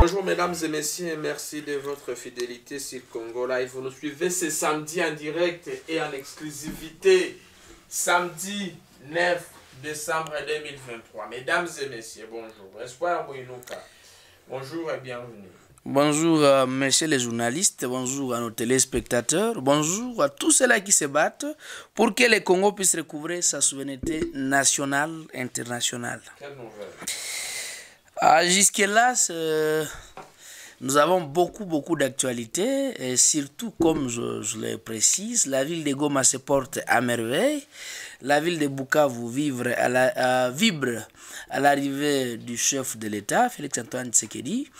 Bonjour mesdames et messieurs, merci de votre fidélité sur Congo Live. Vous nous suivez ce samedi en direct et en exclusivité. Samedi 9 décembre 2023. Mesdames et messieurs, bonjour. Espoir Bonjour et bienvenue. Bonjour, euh, messieurs les journalistes, bonjour à nos téléspectateurs, bonjour à tous ceux-là qui se battent pour que le Congo puisse recouvrer sa souveraineté nationale, internationale. Ah, Jusque-là, nous avons beaucoup, beaucoup d'actualités, et surtout, comme je, le précise, la ville de Goma se porte à merveille. La ville de Bukavu vibre à l'arrivée du chef de l'État, Félix-Antoine Tsekedi,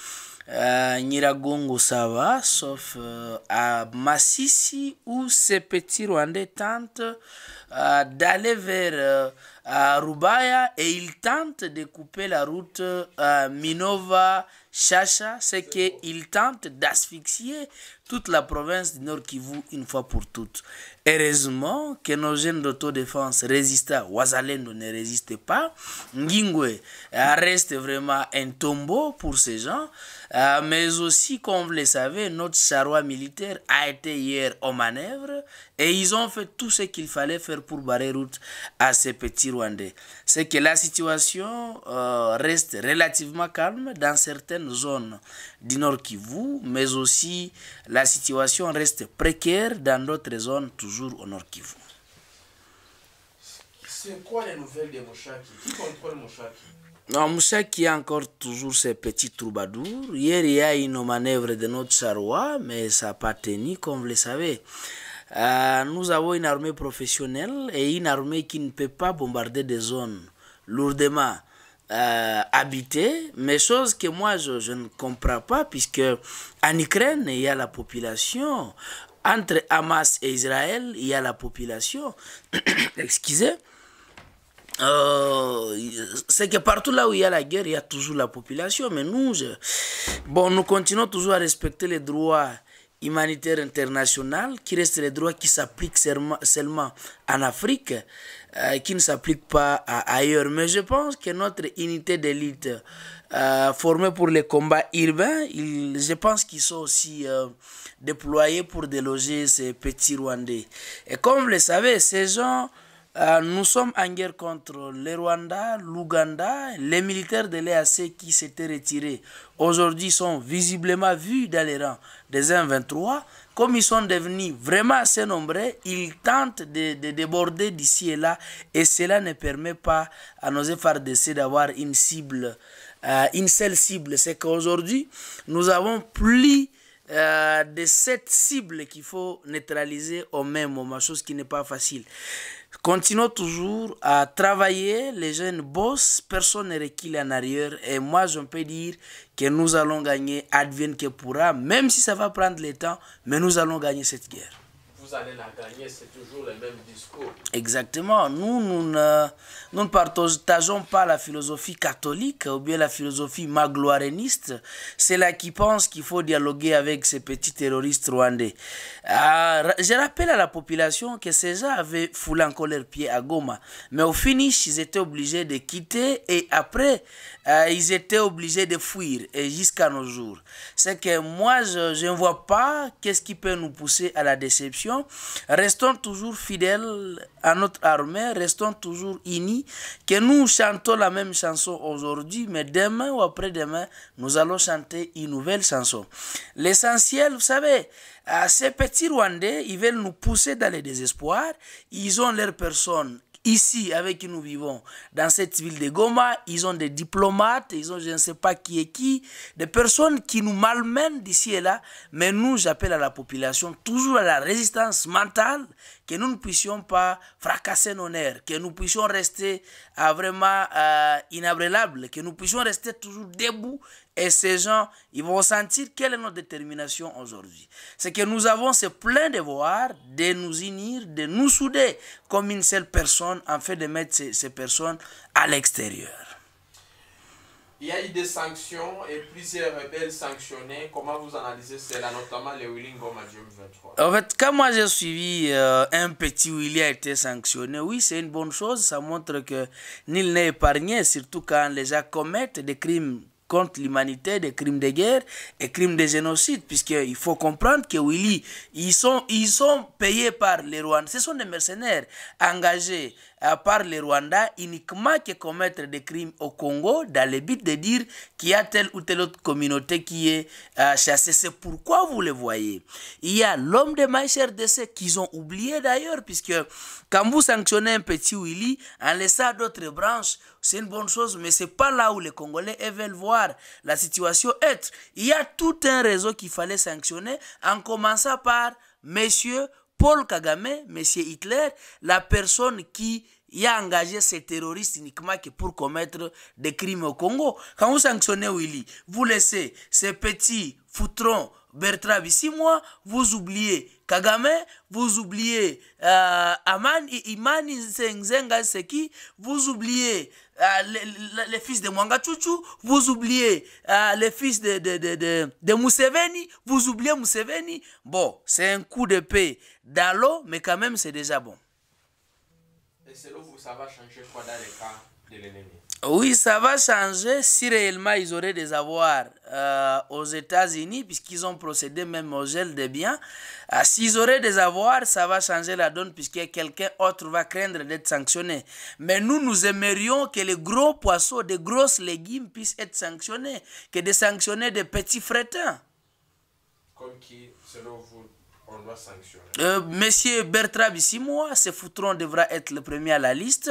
euh, Nyiragongo, ça va, sauf euh, à Massissi, où ces petits Rwandais tentent euh, d'aller vers Rubaya et ils tentent de couper la route Minova-Chacha, c'est qu'ils tentent d'asphyxier toute la province du Nord Kivu une fois pour toutes. Heureusement que nos jeunes d'autodéfense résistants, Ouazalendo ne résiste pas, Ngingwe euh, reste vraiment un tombeau pour ces gens, euh, mais aussi, comme vous le savez, notre charroi militaire a été hier aux manœuvre. et ils ont fait tout ce qu'il fallait faire pour barrer route à ces petits Rwandais. C'est que la situation euh, reste relativement calme dans certaines zones du Nord Kivu, mais aussi la situation reste précaire dans d'autres zones, toujours au Nord Kivu. C'est quoi les nouvelles de Mouchaki Qui contrôle Mouchaki non, a encore toujours ses petits troubadours. Hier, il y a une manœuvre de notre charroi, mais ça n'a pas tenu, comme vous le savez. Euh, nous avons une armée professionnelle et une armée qui ne peut pas bombarder des zones lourdement. Euh, habiter mais chose que moi je, ne comprends pas, puisque en Ukraine, il y a la population. Entre Hamas et Israël, il y a la population. Excusez. Euh, c'est que partout là où il y a la guerre, il y a toujours la population. Mais nous, bon, nous continuons toujours à respecter les droits humanitaire international qui reste les droits qui s'appliquent seulement en Afrique, euh, qui ne s'applique pas ailleurs. Mais je pense que notre unité d'élite euh, formée pour les combats urbains, je pense qu'ils sont aussi euh, déployés pour déloger ces petits Rwandais. Et comme vous le savez, ces gens euh, nous sommes en guerre contre le Rwanda, l'Ouganda, les militaires de l'EAC qui s'étaient retirés. Aujourd'hui sont visiblement vus dans les rangs des 1-23. Comme ils sont devenus vraiment assez nombreux, ils tentent de, déborder d'ici et là et cela ne permet pas à nos d'essayer d'avoir une cible, euh, une seule cible. C'est qu'aujourd'hui, nous avons plus euh, de sept cibles qu'il faut neutraliser au même moment, chose qui n'est pas facile. Continuons toujours à travailler, les jeunes bossent, personne n'est recule en arrière. Et moi, je peux dire que nous allons gagner, advienne que pourra, même si ça va prendre le temps, mais nous allons gagner cette guerre c'est toujours le même discours. Exactement. Nous, nous ne, ne partageons pas la philosophie catholique ou bien la philosophie magloiréniste. C'est là qui pense qu'il faut dialoguer avec ces petits terroristes rwandais. Ah, je rappelle à la population que ces gens avaient foulé encore leurs pied à Goma. Mais au finish, ils étaient obligés de quitter et après, euh, ils étaient obligés de fuir et jusqu'à nos jours. C'est que moi, je, je ne vois pas qu'est-ce qui peut nous pousser à la déception restons toujours fidèles à notre armée, restons toujours unis, que nous chantons la même chanson aujourd'hui, mais demain ou après-demain, nous allons chanter une nouvelle chanson. L'essentiel, vous savez, ces petits Rwandais, ils veulent nous pousser dans le désespoir, ils ont leur personne Ici, avec qui nous vivons, dans cette ville de Goma, ils ont des diplomates, ils ont je ne sais pas qui est qui, des personnes qui nous malmènent d'ici et là, mais nous, j'appelle à la population toujours à la résistance mentale, que nous ne puissions pas fracasser nos nerfs, que nous puissions rester à ah, vraiment euh, inabrélables, que nous puissions rester toujours debout et ces gens, ils vont sentir quelle est notre détermination aujourd'hui. C'est que nous avons ce plein devoir de nous unir, de nous souder comme une seule personne, en fait de mettre ces, personnes à l'extérieur. Il y a eu des sanctions et plusieurs rebelles sanctionnés. Comment vous analysez cela, notamment les Willing Goma 23 En fait, quand moi j'ai suivi euh, un petit Willy a été sanctionné, oui, c'est une bonne chose. Ça montre que nul n'est épargné, surtout quand les gens commettent des crimes contre l'humanité, des crimes de guerre et crimes de génocide, puisqu'il faut comprendre que oui, ils sont, ils sont payés par les Rwandais. Ce sont des mercenaires engagés à part les Rwandais uniquement que commettre des crimes au Congo dans le but de dire qu'il y a telle ou telle autre communauté qui est euh, chassée. C'est pourquoi vous le voyez. Il y a l'homme de MyCRDC qu'ils ont oublié d'ailleurs, puisque quand vous sanctionnez un petit Willy en laissant d'autres branches, c'est une bonne chose, mais c'est pas là où les Congolais veulent voir la situation être. Il y a tout un réseau qu'il fallait sanctionner en commençant par messieurs Paul Kagame, Monsieur Hitler, la personne qui a engagé ces terroristes uniquement pour commettre des crimes au Congo. Quand vous sanctionnez Willy, vous laissez ces petits foutrons Bertrand moi, vous oubliez Kagame, vous oubliez euh, Aman, Imani Nzenga vous oubliez euh, les, fils de Mwanga Chuchu, vous oubliez euh, les fils de, de, Museveni, vous oubliez Museveni. Bon, c'est un coup de paix dans l'eau, mais quand même c'est déjà bon. Et selon vous, ça va changer quoi dans les cas de l'ennemi oui, ça va changer si réellement ils auraient des avoirs euh, aux États-Unis, puisqu'ils ont procédé même au gel des biens. Ah, s'ils auraient des avoirs, ça va changer la donne, puisque quelqu'un autre va craindre d'être sanctionné. Mais nous, nous aimerions que les gros poissons, des grosses légumes puissent être sanctionnés, que de sanctionner des petits frétins. Comme qui, selon vous, on doit sanctionner euh, Monsieur Bertrand moi, ce foutron devra être le premier à la liste.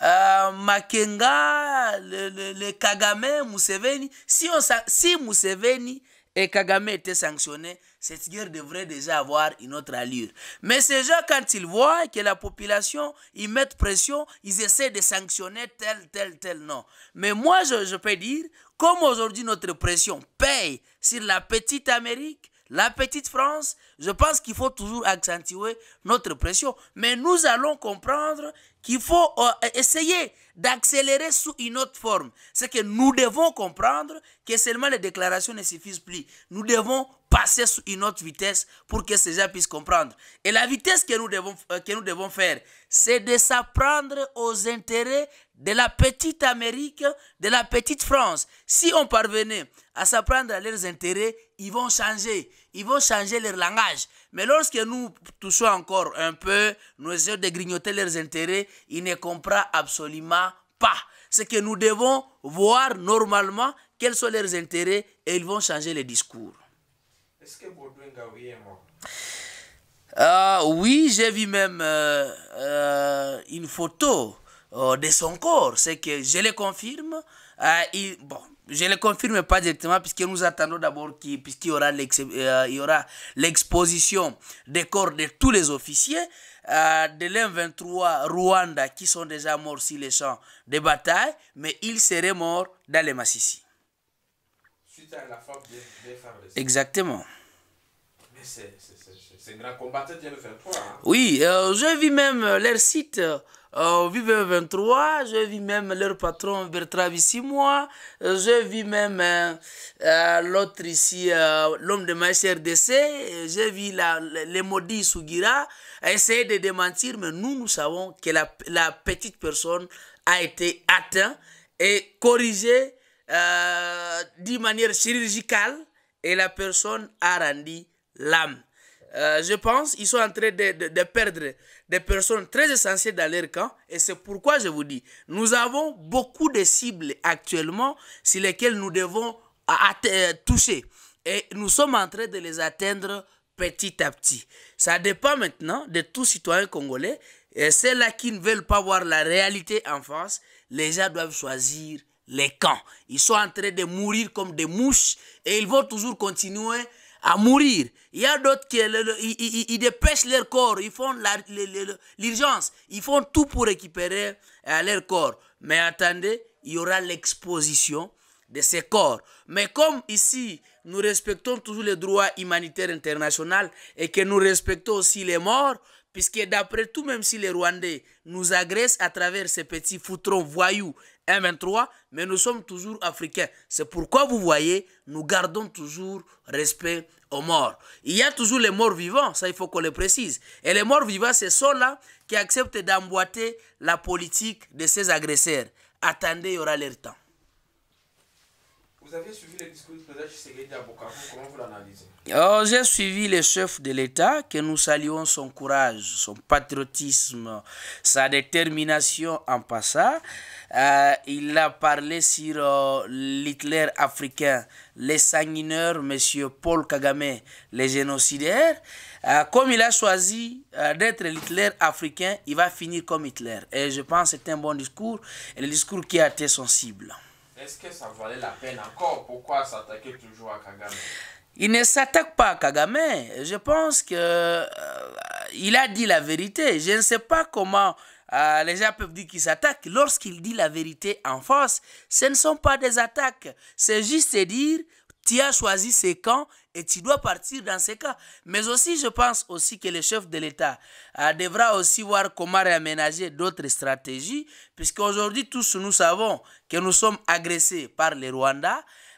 Euh, Makenga, le, le, Kagame, Museveni. Si, on, si Museveni et Kagame étaient sanctionnés, cette guerre devrait déjà avoir une autre allure. Mais ces gens, quand ils voient que la population, ils mettent pression, ils essaient de sanctionner tel, tel, tel nom. Mais moi, je, je peux dire, comme aujourd'hui notre pression paye sur la petite Amérique, la petite France, je pense qu'il faut toujours accentuer notre pression, mais nous allons comprendre qu'il faut euh, essayer d'accélérer sous une autre forme. C'est que nous devons comprendre que seulement les déclarations ne suffisent plus. Nous devons passer sous une autre vitesse pour que ces gens puissent comprendre. Et la vitesse que nous devons, euh, que nous devons faire, c'est de s'apprendre aux intérêts de la petite Amérique, de la petite France. Si on parvenait à s'apprendre à leurs intérêts, ils vont changer, ils vont changer leur langage. Mais lorsque nous touchons encore un peu, nous essayons de grignoter leurs intérêts, ils ne comprennent absolument pas. Ce que nous devons voir normalement quels sont leurs intérêts et ils vont changer les discours. Est-ce que est mort ah, Oui, j'ai vu même euh, euh, une photo euh, de son corps. C'est que je le confirme. bon, je ne le confirme pas directement puisque nous attendons d'abord qu'il y aura l'exposition des corps de tous les officiers. de l'M23 Rwanda qui sont déjà morts sur les champs de bataille, mais ils seraient morts dans les Massissi. Suite à la des, Exactement c'est un grand hein. Oui, euh, je vis même leur site. Euh, 23, je vis même leur patron Bertrand mois euh, je vis même euh, l'autre ici, l'homme de ma CRDC, je vis la, les maudits Sugira, essayer de démentir, mais nous, nous savons que la, la petite personne a été atteinte et corrigée d'une manière chirurgicale et la personne a rendu l'âme. Euh, je pense qu'ils sont en train de, perdre des personnes très essentielles dans leur camp. Et c'est pourquoi je vous dis, nous avons beaucoup de cibles actuellement sur lesquelles nous devons euh, toucher. Et nous sommes en train de les atteindre petit à petit. Ça dépend maintenant de tous citoyens congolais. Et ceux-là qui ne veulent pas voir la réalité en face, les gens doivent choisir les camps. Ils sont en train de mourir comme des mouches et ils vont toujours continuer à mourir. Il y a d'autres qui ils, dépêchent leur corps, ils font l'urgence, ils font tout pour récupérer euh, leur corps. Mais attendez, il y aura l'exposition de ces corps. Mais comme ici, nous respectons toujours les droits humanitaires internationaux et que nous respectons aussi les morts, Puisque d'après tout, même si les Rwandais nous agressent à travers ces petits foutrons voyous M23, mais nous sommes toujours africains. C'est pourquoi vous voyez, nous gardons toujours respect aux morts. Il y a toujours les morts vivants, ça il faut qu'on le précise. Et les morts vivants, c'est ceux-là qui acceptent d'emboîter la politique de ces agresseurs. Attendez, il y aura leur temps. Vous avez suivi les discours du président à comment vous l'analysez oh, J'ai suivi le chef de l'État, que nous saluons son courage, son patriotisme, sa détermination en passant. Euh, il a parlé sur euh, l'Hitler africain, les sanguineurs, monsieur Paul Kagame, les génocidaires. Euh, comme il a choisi d'être l'Hitler africain, il va finir comme Hitler. Et je pense que c'est un bon discours, et le discours qui a été sensible. Est-ce que ça valait la peine encore Pourquoi s'attaquer toujours à Kagame Il ne s'attaque pas à Kagame. Je pense que euh, il a dit la vérité. Je ne sais pas comment euh, les gens peuvent dire qu'il s'attaque. Lorsqu'il dit la vérité en force, ce ne sont pas des attaques. C'est juste dire tu as choisi ces camps et tu dois partir dans ces cas. Mais aussi, je pense aussi que le chef de l'État euh, devra aussi voir comment réaménager d'autres stratégies, puisqu'aujourd'hui, tous nous savons que nous sommes agressés par les Rwandais.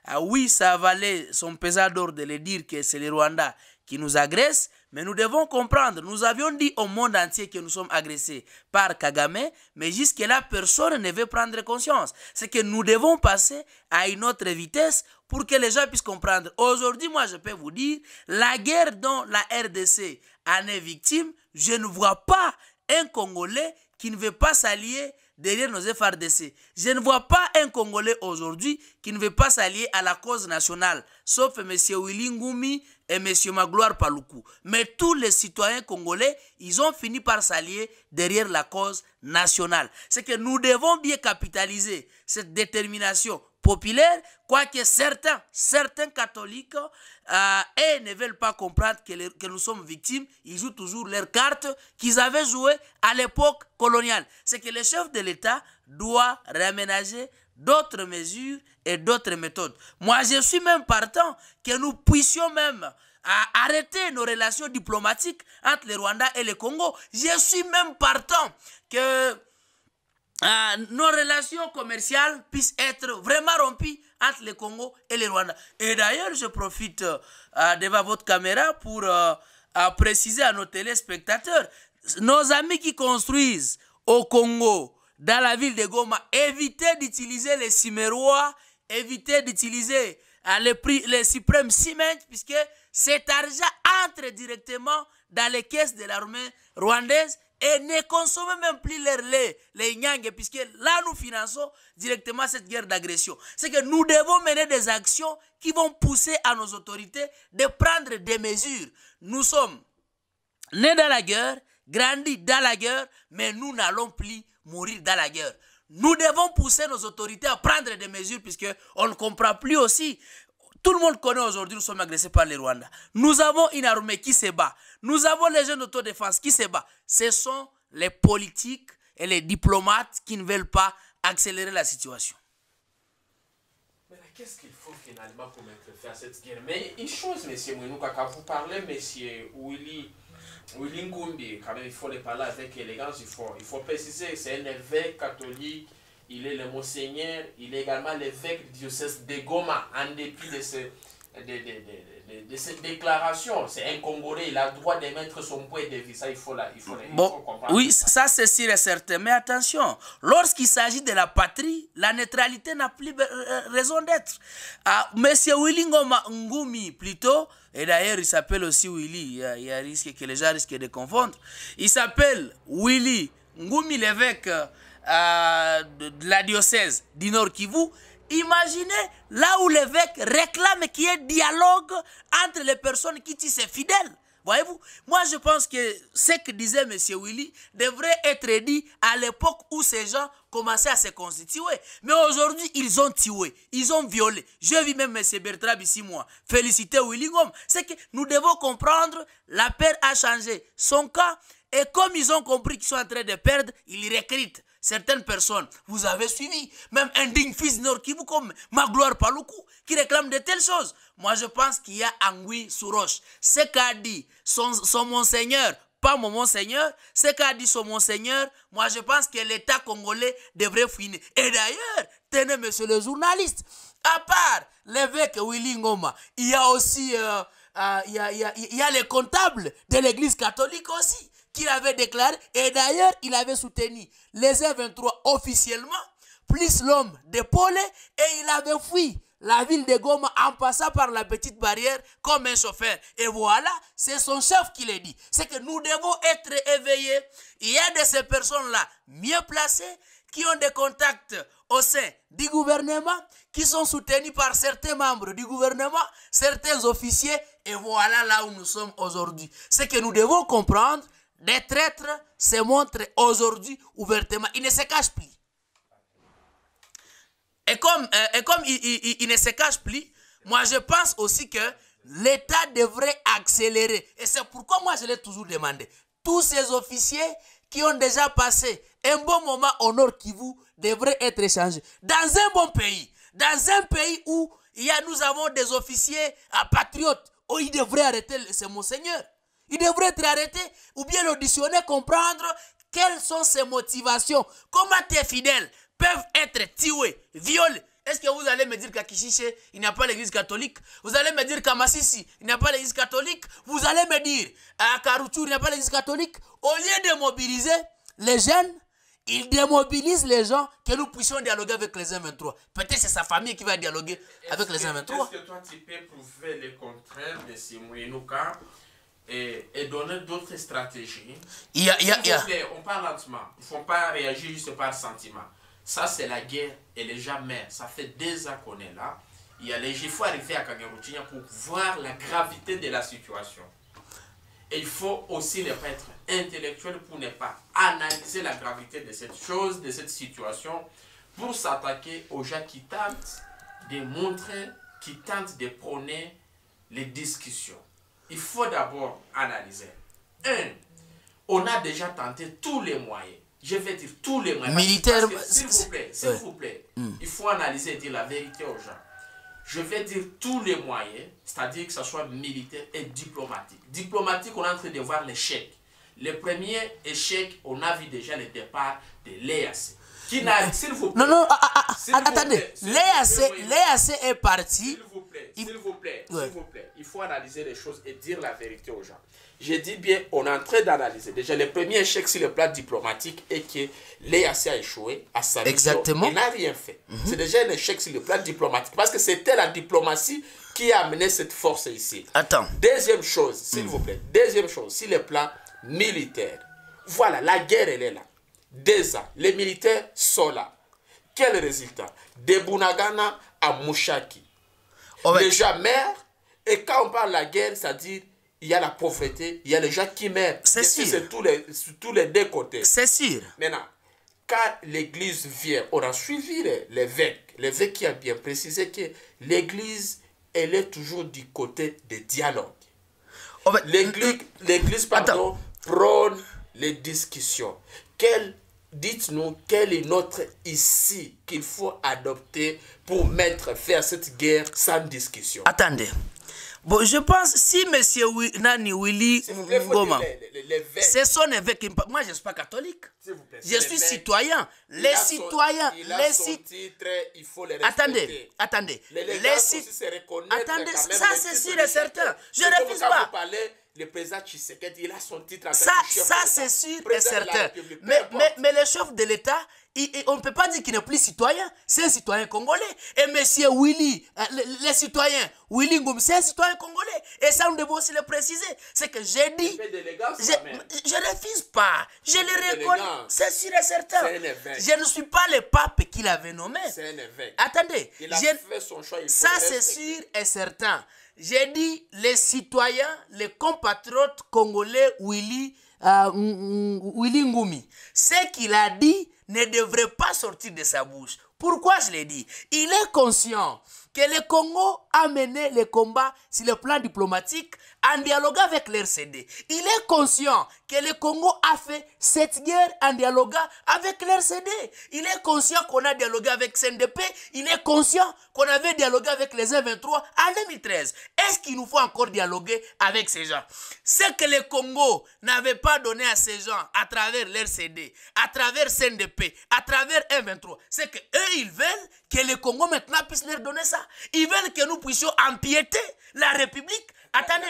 Euh, oui, ça valait son pesant d'or de le dire que c'est les Rwandais qui nous agressent, mais nous devons comprendre, nous avions dit au monde entier que nous sommes agressés par Kagame, mais jusque-là, personne ne veut prendre conscience. C'est que nous devons passer à une autre vitesse pour que les gens puissent comprendre. Aujourd'hui, moi, je peux vous dire, la guerre dont la RDC en est victime, je ne vois pas un Congolais qui ne veut pas s'allier derrière nos FRDC. Je ne vois pas un Congolais aujourd'hui qui ne veut pas s'allier à la cause nationale, sauf M. Willy et M. Magloire Paloukou. Mais tous les citoyens congolais, ils ont fini par s'allier derrière la cause nationale. C'est que nous devons bien capitaliser cette détermination populaire, quoique certains, certains catholiques euh, et ne veulent pas comprendre que, nous sommes victimes, ils jouent toujours leurs cartes qu'ils avaient jouées à l'époque coloniale. C'est que le chef de l'État doit réaménager d'autres mesures et d'autres méthodes. Moi, je suis même partant que nous puissions même euh, arrêter nos relations diplomatiques entre le Rwanda et le Congo. Je suis même partant que ah, nos relations commerciales puissent être vraiment rompues entre le Congo et le Rwanda. Et d'ailleurs, je profite euh, devant votre caméra pour euh, euh, préciser à nos téléspectateurs, nos amis qui construisent au Congo, dans la ville de Goma, évitez d'utiliser les cimérois, évitez d'utiliser les, les suprêmes ciments, puisque cet argent entre directement dans les caisses de l'armée rwandaise et ne consommez même plus les, lait les puisque là nous finançons directement cette guerre d'agression. C'est que nous devons mener des actions qui vont pousser à nos autorités de prendre des mesures. Nous sommes nés dans la guerre, grandis dans la guerre, mais nous n'allons plus mourir dans la guerre. Nous devons pousser nos autorités à prendre des mesures puisque on ne comprend plus aussi tout le monde connaît aujourd'hui, nous sommes agressés par les Rwandais. Nous avons une armée qui se bat. Nous avons les jeunes d'autodéfense qui se bat. Ce sont les politiques et les diplomates qui ne veulent pas accélérer la situation. Mais qu'est-ce qu'il faut finalement pour mettre fin à cette guerre Mais une chose, monsieur Mouinouka, quand vous parlez, monsieur Willy, Willy Ngumbi, quand même, il faut les parler avec élégance, il faut, il faut préciser, c'est un évêque catholique il est le monseigneur, il est également l'évêque du diocèse de Goma, en dépit de, ce, de, de, de cette déclaration. C'est un Congolais, il a le droit d'émettre son point de vue, ça il faut, la, il faut, Oui, ça c'est sûr et certain, mais attention, lorsqu'il s'agit de la patrie, la neutralité n'a plus euh, euh, raison d'être. Ah, Monsieur Willy Ngumi, plutôt, et d'ailleurs, il s'appelle aussi Willy, il y, a, risque que les gens risquent de confondre, il s'appelle Willy Ngumi l'évêque... Euh, de, la diocèse du Nord Kivu, Imaginez là où l'évêque réclame qu'il y ait dialogue entre les personnes qui tissent fidèles. Voyez-vous, moi je pense que ce que disait M. Willy devrait être dit à l'époque où ces gens commençaient à se constituer. Mais aujourd'hui, ils ont tué, ils ont violé. Je vis même M. Bertrand ici, moi, féliciter Willy Ngom. C'est que nous devons comprendre, la paix a changé son cas. Et comme ils ont compris qu'ils sont en train de perdre, ils recrutent. Certaines personnes, vous avez suivi, même un digne fils nord qui vous comme Magloire coup, qui réclame de telles choses. Moi, je pense qu'il y a sous roche. Ce qu'a dit son, monseigneur, pas mon monseigneur, ce qu'a dit son monseigneur, moi, je pense que l'État congolais devrait finir. Et d'ailleurs, tenez, monsieur le journaliste, à part l'évêque Willy Ngoma, il y a aussi euh, euh, il y a les comptables de l'église catholique aussi qu'il avait déclaré. Et d'ailleurs, il avait soutenu les 23 officiellement, plus l'homme d'épaule, et il avait fui la ville de Goma en passant par la petite barrière comme un chauffeur. Et voilà, c'est son chef qui l'a dit. C'est que nous devons être éveillés. Il y a de ces personnes-là mieux placées qui ont des contacts au sein du gouvernement, qui sont soutenus par certains membres du gouvernement, certains officiers. Et voilà là où nous sommes aujourd'hui. Ce que nous devons comprendre, des traîtres se montrent aujourd'hui ouvertement. Ils ne se cachent plus. Et comme, euh, et comme ils, ne se cachent plus, moi je pense aussi que l'État devrait accélérer. Et c'est pourquoi moi je l'ai toujours demandé. Tous ces officiers qui ont déjà passé un bon moment au Nord Kivu devraient être échangés. Dans un bon pays, dans un pays où il nous avons des officiers euh, patriotes, où oh, ils devraient arrêter ce monseigneur. Il devrait être arrêté ou bien l'auditionner, comprendre quelles sont ses motivations. Comment tes fidèles peuvent être tués, violés Est-ce que vous allez me dire qu'à Kishiche, il n'y a pas l'église catholique Vous allez me dire qu'à Massissi, il n'y a pas l'église catholique Vous allez me dire qu'à Karuchou, il n'y a pas l'église catholique Au lieu de mobiliser les jeunes, il démobilise les gens que nous puissions dialoguer avec les M23. Peut-être que c'est sa famille qui va dialoguer avec les M23. Est-ce que toi, tu peux prouver le contraire de ce et, donner d'autres stratégies. Parce qu'on on parle lentement. Il ne faut pas réagir juste par sentiment. Ça, c'est la guerre. et est jamais. Ça fait deux ans qu'on est là. Il, y a il faut arriver à Kangaroutinia pour voir la gravité de la situation. Et il faut aussi ne pas être intellectuel pour ne pas analyser la gravité de cette chose, de cette situation, pour s'attaquer aux gens qui tentent de montrer, qui tentent de prôner les discussions il faut d'abord analyser. Un, on a déjà tenté tous les moyens. Je vais dire tous les moyens. Militaire, s'il vous plaît, s'il vous plaît, hmm. il faut analyser et dire la vérité aux gens. Je vais dire tous les moyens, c'est-à-dire que ce soit militaire et diplomatique. Diplomatique, on est en train de voir l'échec. Le premier échec, on a vu déjà le départ de l'EAC s'il vous plaît. Non, non, ah, ah, ah, attendez. L'EAC est parti. S'il vous plaît, s'il vous plaît, s'il vous plaît. Il faut analyser les choses et dire la vérité aux gens. J'ai dit, bien, on est en train d'analyser. Déjà, le premier échec sur le plan diplomatique est que l'EAC a échoué à sa Exactement. Il n'a rien fait. Mhm. C'est déjà un échec sur le plan diplomatique. Parce que c'était la diplomatie qui a amené cette force ici. Attends. Deuxième chose, s'il mhm. vous plaît. Deuxième chose, sur le plan militaire. Voilà, la guerre, elle est là. Déjà, les militaires sont là. Quel résultat De Bunagana à Mushaki, Déjà mère, et quand on parle de la guerre, c'est-à-dire il y a la pauvreté, il y a les gens qui meurent. C'est sûr. C'est tous tous les deux côtés. C'est sûr. Maintenant, quand l'Église vient, on a suivi l'évêque. L'évêque qui a bien précisé que l'Église, elle est toujours du côté des dialogues. L'Église, pardon, prône les discussions. Quelle, dites-nous, quel est notre ici qu'il faut adopter pour mettre fin à cette guerre sans discussion Attendez. Bon, je pense, si M. Nani Willy Ngoma, c'est son évêque, moi je ne suis pas catholique, je suis citoyen, les citoyens, les citoyens, attendez, attendez, les, les, les citoyens, attendez, ça c'est sûr et certain, je ne refuse pas, le président Tshisekedi, il a son titre en Ça, ça c'est sûr et certain. Mais, mais, mais, le chef de l'État, on ne peut pas dire qu'il n'est plus citoyen. C'est un citoyen congolais. Et monsieur Willy, les euh, le citoyens, Willy Ngoum, c'est un citoyen congolais. Et ça, nous devons aussi le préciser. C'est que j'ai dit. Je, ne refuse pas. Je le reconnais. C'est sûr et certain. Je ne suis pas le pape qu'il avait nommé. C'est un évêque. Attendez. Il a fait son choix. Il ça, c'est sûr et certain. J'ai dit les citoyens, les compatriotes congolais Willy, euh, Ce qu'il a dit ne devrait pas sortir de sa bouche. Pourquoi je l'ai dit Il est conscient que le Congo a mené les combats sur le plan diplomatique en dialoguant avec l'RCD. Il est conscient que le Congo a fait cette guerre en dialoguant avec l'RCD. Il est conscient qu'on a dialogué avec CNDP. Il est conscient qu'on avait dialogué avec les M23 e en 2013. Est-ce qu'il nous faut encore dialoguer avec ces gens Ce que le Congo n'avait pas donné à ces gens à travers l'RCD, à travers CNDP, à travers M23, e c'est que ils veulent que le Congo maintenant puisse leur donner ça. Ils veulent que nous puissions empiéter la République. Attendez,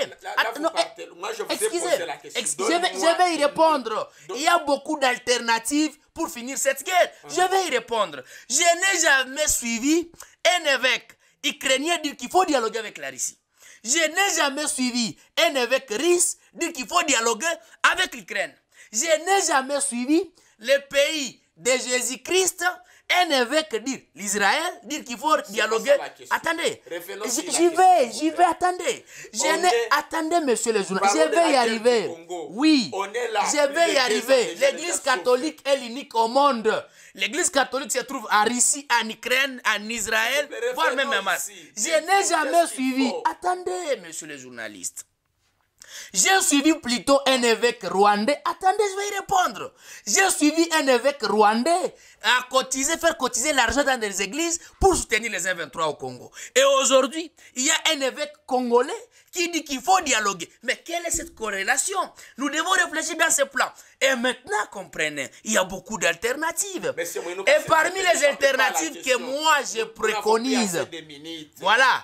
eh, moi je je, vais y répondre. Il y a beaucoup d'alternatives pour finir cette guerre. Ah. Je vais y répondre. Je n'ai jamais suivi un évêque ukrainien dire qu'il faut dialoguer avec la Russie. Je n'ai jamais suivi un évêque russe dire qu'il faut dialoguer avec l'Ukraine. Je n'ai jamais suivi Le pays de Jésus-Christ un évêque dire l'Israël, dire qu'il faut dialoguer. Attendez, j'y vais, j'y vais, attendez. Je n'ai, attendez, monsieur le journaliste, je vais y arriver. Oui, je vais y arriver. L'église catholique est l'unique au monde. L'église catholique se trouve en Russie, en Ukraine, en Israël, voire même en Je n'ai jamais suivi. Attendez, monsieur le journaliste. J'ai suivi plutôt un évêque rwandais. Attendez, je vais y répondre. J'ai suivi un évêque rwandais à cotiser, faire cotiser l'argent dans des églises pour soutenir les M23 au Congo. Et aujourd'hui, il y a un évêque congolais qui dit qu'il faut dialoguer. Mais quelle est cette corrélation Nous devons réfléchir dans ce plan. Et maintenant, comprenez, il y a beaucoup d'alternatives. Et parmi les alternatives que moi je préconise, voilà,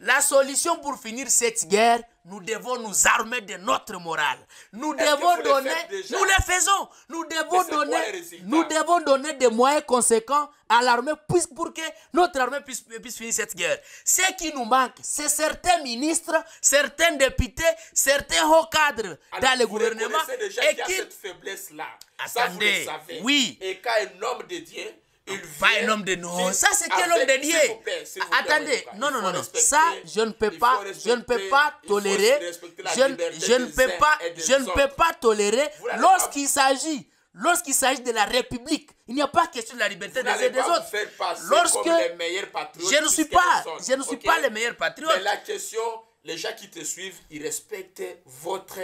la solution pour finir cette guerre, nous devons nous armer de notre morale. Nous devons donner, nous le faisons, nous devons donner, nous devons donner des moyens conséquents à l'armée pour que notre armée puisse, puisse finir cette guerre. Ce qui nous manque, c'est certains ministres, certains députés, certains hauts cadres dans le gouvernement. Déjà et qui... cette faiblesse-là. Attendez, Ça, vous le savez. oui. Et quand un homme dédié... il va un homme de Ça, c'est quel homme de Attendez, non, non, non, non. Ça, je ne peux pas, je ne peux pas tolérer. Je, ne peux pas, je ne peux pas tolérer lorsqu'il s'agit. Lorsqu'il s'agit de la République, il n'y a pas question de la liberté des uns et des autres. Lorsque je ne suis pas, je ne suis pas le meilleur patriote. Mais la question les gens qui te suivent, ils respectent votre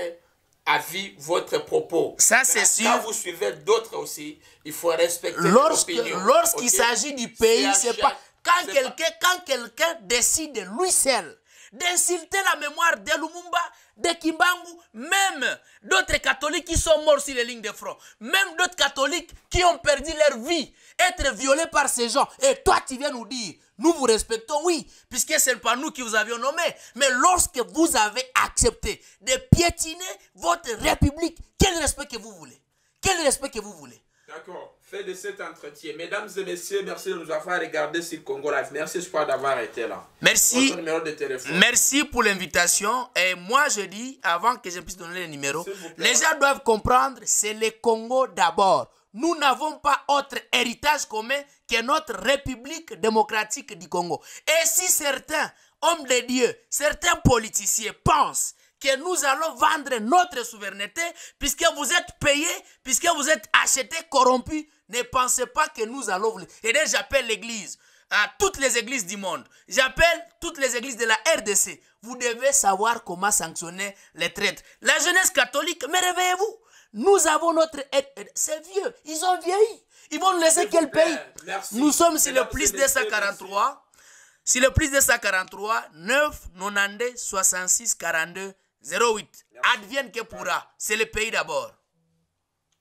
avis, votre propos. Ça, c'est sûr. Quand vous suivez d'autres aussi, il faut respecter Lorsque, Lorsqu'il s'agit du pays, c'est pas... Quand quelqu'un quand quelqu'un décide lui seul d'insulter la mémoire de Lumumba, de Kimbangu, même d'autres catholiques qui sont morts sur les lignes de front, même d'autres catholiques qui ont perdu leur vie, être violés par ces gens. Et toi, tu viens nous dire, nous vous respectons, oui, puisque ce n'est pas nous qui vous avions nommé. Mais lorsque vous avez accepté de piétiner votre république, quel respect que vous voulez Quel respect que vous voulez D'accord de cet entretien. Mesdames et messieurs, merci de nous avoir regardé sur Congo Live. Merci, d'avoir été là. Merci. Merci pour l'invitation. Et moi, je dis, avant que je puisse donner le numéro, les gens doivent comprendre, c'est le Congo d'abord. Nous n'avons pas autre héritage commun que notre République démocratique du Congo. Et si certains hommes de Dieu, certains politiciens pensent que nous allons vendre notre souveraineté puisque vous êtes payés, puisque vous êtes achetés, corrompus. Ne pensez pas que nous allons vous... Et j'appelle l'église, à toutes les églises du monde. J'appelle toutes les églises de la RDC. Vous devez savoir comment sanctionner les traîtres. La jeunesse catholique, mais réveillez-vous. Nous avons notre... C'est vieux. Ils ont vieilli. Ils vont nous laisser quel pays Nous sommes sur le plus de 143. Sur le plus 243, 9, 90, 66, 42, 08. Advienne que pourra. C'est le pays d'abord.